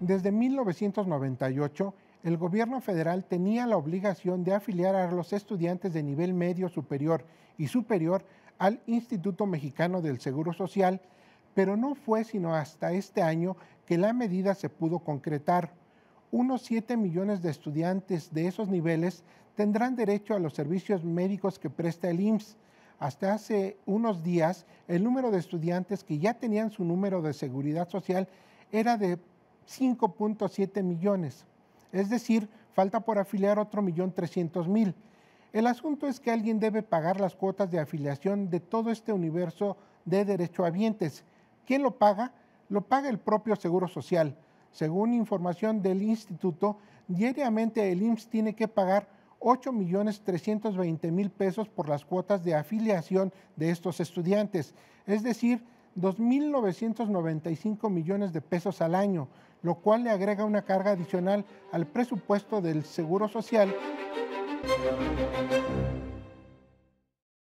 Desde 1998, el gobierno federal tenía la obligación de afiliar a los estudiantes de nivel medio superior y superior al Instituto Mexicano del Seguro Social, pero no fue sino hasta este año que la medida se pudo concretar. Unos 7 millones de estudiantes de esos niveles tendrán derecho a los servicios médicos que presta el IMSS, hasta hace unos días el número de estudiantes que ya tenían su número de seguridad social era de 5.7 millones. Es decir, falta por afiliar otro millón 300 mil. El asunto es que alguien debe pagar las cuotas de afiliación de todo este universo de derechohabientes. ¿Quién lo paga? Lo paga el propio Seguro Social. Según información del instituto, diariamente el IMSS tiene que pagar 8.320.000 pesos por las cuotas de afiliación de estos estudiantes, es decir, 2.995 millones de pesos al año, lo cual le agrega una carga adicional al presupuesto del Seguro Social.